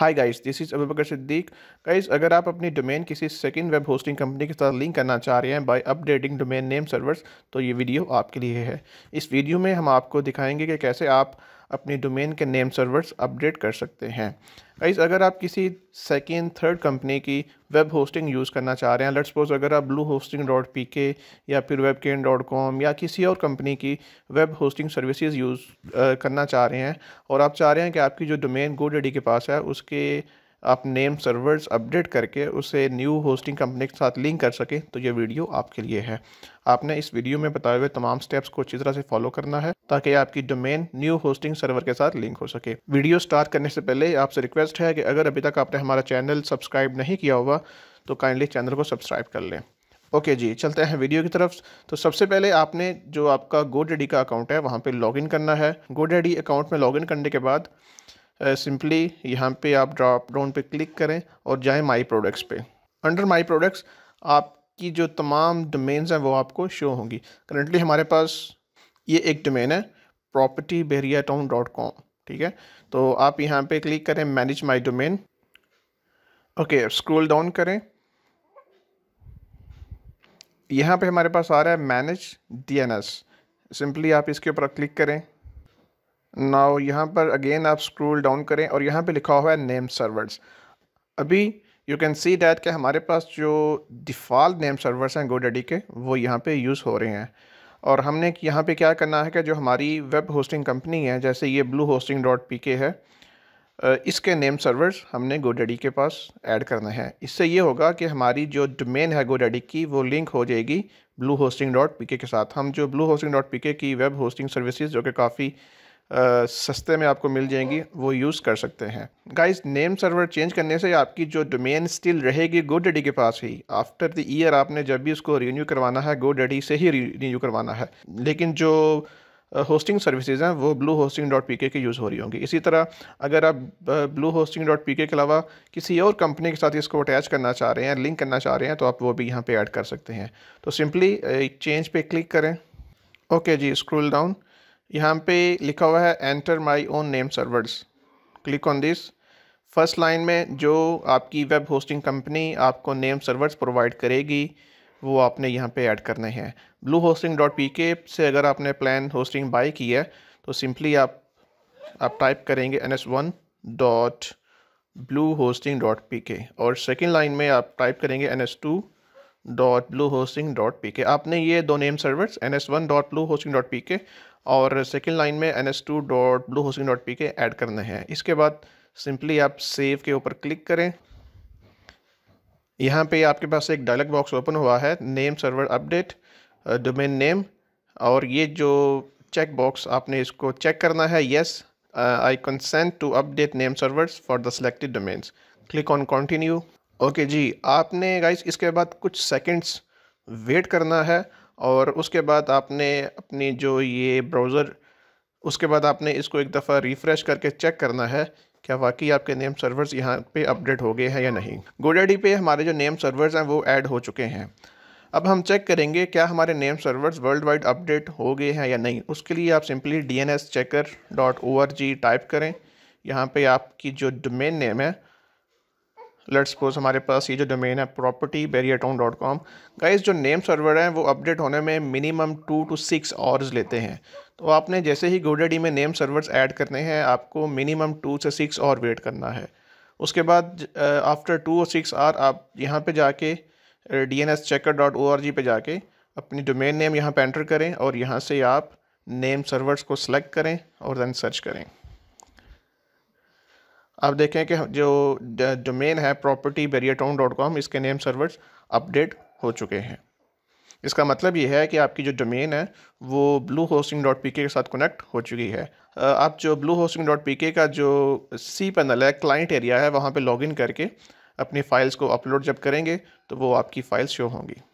hi guys this is Abubakar Siddique guys अगर आप अपनी डोमेन किसी सेकंड वेब होस्टिंग कंपनी के साथ लिंक करना चाह रहे हैं by updating domain name servers तो ये वीडियो आपके लिए है इस वीडियो में हम आपको दिखाएंगे कि कैसे आप अपनी डोमेन के नेम सर्वर्स अपडेट कर सकते हैं गाइस अगर आप किसी सेकेंड थर्ड कंपनी की वेब होस्टिंग यूज़ करना चाह रहे हैं लेट्स सपोज अगर आप ब्लू होस्टिंग डॉट पी के या फिर वेब केन डॉट कॉम या किसी और कंपनी की वेब होस्टिंग सर्विसेज यूज़ करना चाह रहे हैं और आप चाह रहे हैं कि आपकी जो डोमेन गो के पास है उसके आप नेम सर्वर्स अपडेट करके उसे न्यू होस्टिंग कंपनी के साथ लिंक कर सकें तो ये वीडियो आपके लिए है आपने इस वीडियो में बताए हुए तमाम स्टेप्स को अच्छी तरह से फॉलो करना है ताकि आपकी डोमेन न्यू होस्टिंग सर्वर के साथ लिंक हो सके वीडियो स्टार्ट करने से पहले आपसे रिक्वेस्ट है कि अगर अभी तक आपने हमारा चैनल सब्सक्राइब नहीं किया हुआ तो काइंडली चैनल को सब्सक्राइब कर लें ओके okay जी चलते हैं वीडियो की तरफ तो सबसे पहले आपने जो आपका गोडेडी का अकाउंट है वहाँ पे लॉगिन करना है गोडेडी अकाउंट में लॉगिन करने के बाद सिंपली uh, यहाँ पे आप ड्रॉप डाउन पे क्लिक करें और जाएं माई प्रोडक्ट्स पे अंडर माई प्रोडक्ट्स आपकी जो तमाम डोमेन्स हैं वो आपको शो होंगी करंटली हमारे पास ये एक डोमेन है प्रॉपर्टी बेरिया टाउन डॉट कॉम ठीक है तो आप यहाँ पे क्लिक करें manage my domain okay scroll down करें यहाँ पे हमारे पास आ रहा है मैनेज डी सिंपली आप इसके ऊपर क्लिक करें नाउ यहाँ पर अगेन आप स्क्रोल डाउन करें और यहाँ पे लिखा हुआ है नेम सर्वर्स अभी यू कैन सी डैट कि हमारे पास जो डिफ़ॉल्ट नेम सर्वर्स हैं गोडेडी के वो यहाँ पे यूज़ हो रहे हैं और हमने यहाँ पे क्या करना है कि जो हमारी वेब होस्टिंग कंपनी है जैसे ये ब्लू होस्टिंग डॉट पी के है इसके नेम सर्वर्स हमने गोडेडी के पास ऐड करना है इससे ये होगा कि हमारी जो डोमेन है गोडेडी की वो लिंक हो जाएगी ब्लू होस्टिंग डॉट पी के साथ हम जो ब्लू होस्टिंग डॉट पी के की वेब होस्टिंग सर्विसेज जो कि काफ़ी सस्ते में आपको मिल जाएंगी वो यूज़ कर सकते हैं गाइस नेम सर्वर चेंज करने से आपकी जो डोमेन स्टिल रहेगी गो डैडी के पास ही आफ्टर द ईयर आपने जब भी उसको रीन्यू करवाना है गो डैडी से ही रीन्यू करवाना है लेकिन जो होस्टिंग सर्विसेज हैं वो blue hosting dot P K यूज़ हो रही होंगी इसी तरह अगर आप ब्लू होस्टिंग डॉट पी के अलावा किसी और कंपनी के साथ इसको अटैच करना चाह रहे हैं लिंक करना चाह रहे हैं तो आप वो भी यहाँ पे ऐड कर सकते हैं तो सिंपली चेंज पे क्लिक करें ओके जी स्क्रोल डाउन यहाँ पे लिखा हुआ है enter my own name servers click on this first line में जो आपकी वेब होस्टिंग कंपनी आपको नेम सर्वर्स प्रोवाइड करेगी वो आपने यहाँ पे ऐड करने हैं ब्लू होस्टिंग डॉट पी के से अगर आपने प्लान होस्टिंग बाई की है तो सिंपली आप आप टाइप करेंगे N S one dot blue hosting dot P K और सेकेंड लाइन में आप टाइप करेंगे N S two dot blue hosting dot P K आपने ये दो name servers N S one dot blue hosting dot P K और second line में N S two dot blue hosting dot P K add करने हैं इसके बाद simply आप सेव के ऊपर क्लिक करें यहाँ पे आपके पास एक डायलॉग बॉक्स ओपन हुआ है name server update domain name और ये जो चेक बॉक्स आपने इसको चेक करना है yes I consent to update name servers for the selected domains click on continue okay ji आपने गाइस इसके बाद कुछ सेकंड्स वेट करना है और उसके बाद आपने अपनी जो ये ब्राउज़र उसके बाद आपने इसको एक दफ़ा रिफ़्रेश करके चेक करना है क्या वाकई आपके नेम सर्वर्स यहाँ पे अपडेट हो गए हैं या नहीं गोडाडी पे हमारे जो नेम सर्वर्स हैं वो ऐड हो चुके हैं अब हम चेक करेंगे क्या हमारे name servers world wide update हो गए हैं या नहीं उसके लिए आप simply D N S checker dot O R G type करें यहाँ पे आपकी जो डोमेन नेम है लेट सपोज हमारे पास ये जो डोमेन है प्रॉपर्टी बेरियटोन डॉट कॉम गाइज जो नेम सर्वर हैं वो अपडेट होने में minimum two to six hours लेते हैं तो आपने जैसे ही गोडेडी में नेम सर्वर्स ऐड करने हैं आपको मिनिमम टू से सिक्स और वेट करना है उसके बाद आफ्टर टू और सिक्स आर आप यहाँ पे जाके D N S checker dot O R G पर जाके अपनी डोमेन नेम यहाँ पर एंटर करें और यहाँ से आप नेम सर्वर्स को सेलेक्ट करें और दैन सर्च करें आप देखें कि जो डोमेन है प्रॉपर्टी टाउन डॉट कॉम इसके नेम सर्वर्स अपडेट हो चुके हैं इसका मतलब ये है कि आपकी जो डोमेन है वो ब्लू होस्टिंग डॉट पी के साथ कनेक्ट हो चुकी है आप जो blue hosting dot P K का जो सी पैनल है क्लाइंट एरिया है वहाँ पे लॉगिन करके अपनी फ़ाइल्स को अपलोड जब करेंगे तो वो आपकी फ़ाइल्स शो होंगी